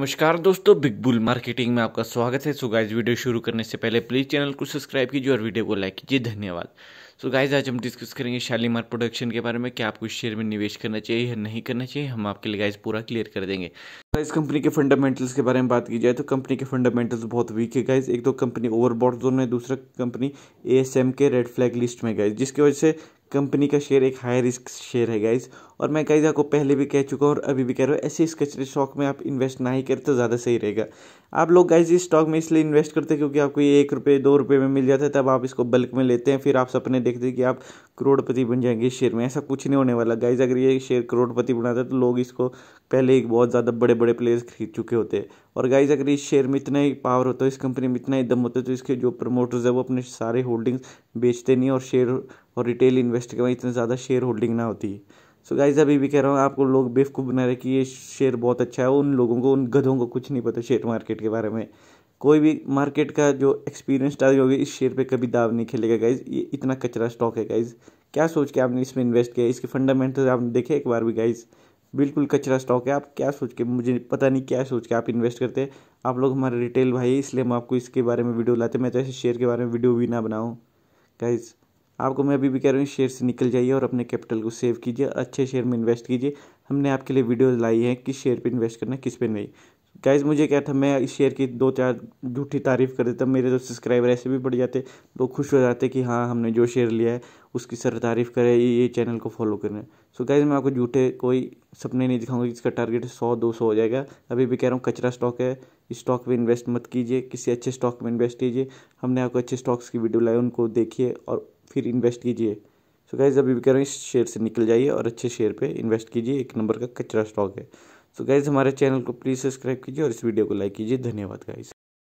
नमस्कार दोस्तों big bull marketing में आपका स्वागत है सो गाइज वीडियो शुरू करने से पहले प्लीज़ चैनल को सब्सक्राइब कीजिए और वीडियो को लाइक कीजिए धन्यवाद सो so गाइज आज हम डिस्कस करेंगे शालीमार प्रोडक्शन के बारे में क्या आपको शेयर में निवेश करना चाहिए या नहीं करना चाहिए हम आपके लिए गाइज पूरा क्लियर कर देंगे गाइज तो कंपनी के फंडामेंटल्स के बारे में बात की जाए तो कंपनी के फंडामेंटल्स बहुत वीक है गाइज एक तो कंपनी ओवरबॉड जोन में दूसरा कंपनी ए के रेड फ्लैग लिस्ट में गाइज जिसकी वजह से कंपनी का शेयर एक हाई रिस्क शेयर है गाइज और मैं कई को पहले भी कह चुका हूँ और अभी भी कह रहा हूँ ऐसे इस कचरे स्टॉक में आप इन्वेस्ट ना ही करें तो ज़्यादा सही रहेगा आप लोग गाइज इस स्टॉक में इसलिए इन्वेस्ट करते हैं क्योंकि आपको ये एक रुपये दो रुपये में मिल जाता है तब आप इसको बल्क में लेते हैं फिर आप सपने देखते हैं कि आप करोड़पति बन जाएंगे इस शेयर में ऐसा कुछ नहीं होने वाला गाइज अगर ये शेयर करोड़पति बनाता है तो लोग इसको पहले ही बहुत ज़्यादा बड़े बड़े प्लेयर्स खरीद चुके होते हैं और गाइज अगर इस शेयर में इतना ही पावर होता है इस कंपनी में इतना ही दम होता है तो इसके जो प्रमोटर्स है वो अपने सारे होल्डिंग्स बेचते नहीं और शेयर और रिटेल इन्वेस्ट के वहाँ इतना ज़्यादा शेयर होल्डिंग ना होती सो गाइज अभी भी कह रहा हूँ आपको लोग बेवकूफ़ बना रहे कि ये शेयर बहुत अच्छा है उन लोगों को उन गधों को कुछ नहीं पता शेयर मार्केट के बारे में कोई भी मार्केट का जो एक्सपीरियंस टाइम होगी इस शेयर पे कभी दाव नहीं खेलेगा गाइज ये इतना कचरा स्टॉक है गाइज क्या सोच के आपने इसमें इन्वेस्ट किया इसके फंडामेंटल आपने देखे एक बार भी गाइज बिल्कुल कचरा स्टॉक है आप क्या सोच के मुझे पता नहीं क्या सोच के आप इन्वेस्ट करते हैं आप लोग हमारे रिटेल भाई इसलिए हम आपको इसके बारे में वीडियो लाते मैं तो ऐसे शेयर के बारे में वीडियो भी ना बनाऊँ गाइज़ आपको मैं अभी भी कह रहा हूँ शेयर से निकल जाइए और अपने कैपिटल को सेव कीजिए अच्छे शेयर में इन्वेस्ट कीजिए हमने आपके लिए वीडियो लाई है किस शेयर पे इन्वेस्ट करना किस पे नहीं गाइज मुझे क्या था मैं इस शेयर की दो चार झूठी तारीफ कर देता मेरे तो सब्सक्राइबर ऐसे भी बढ़ जाते लोग खुश हो जाते कि हाँ हमने जो शेयर लिया है उसकी सर तारीफ करें ये चैनल को फॉलो करें सो so गाइज मैं आपको झूठे कोई सपने नहीं दिखाऊंगा इसका टारगेट सौ दो सौ हो जाएगा अभी भी कह रहा हूँ कचरा स्टॉक है इस स्टॉक में इन्वेस्ट मत कीजिए किसी अच्छे स्टॉक में इन्वेस्ट कीजिए हमने आपको अच्छे स्टॉक्स की वीडियो लाई उनको देखिए और फिर इन्वेस्ट कीजिए सो गाइज अभी भी कह रहा हूँ इस शेयर से निकल जाइए और अच्छे शेयर पे इन्वेस्ट कीजिए एक नंबर का कचरा स्टॉक है सो गाइज हमारे चैनल को प्लीज़ सब्सक्राइब कीजिए और इस वीडियो को लाइक कीजिए धन्यवाद गाइज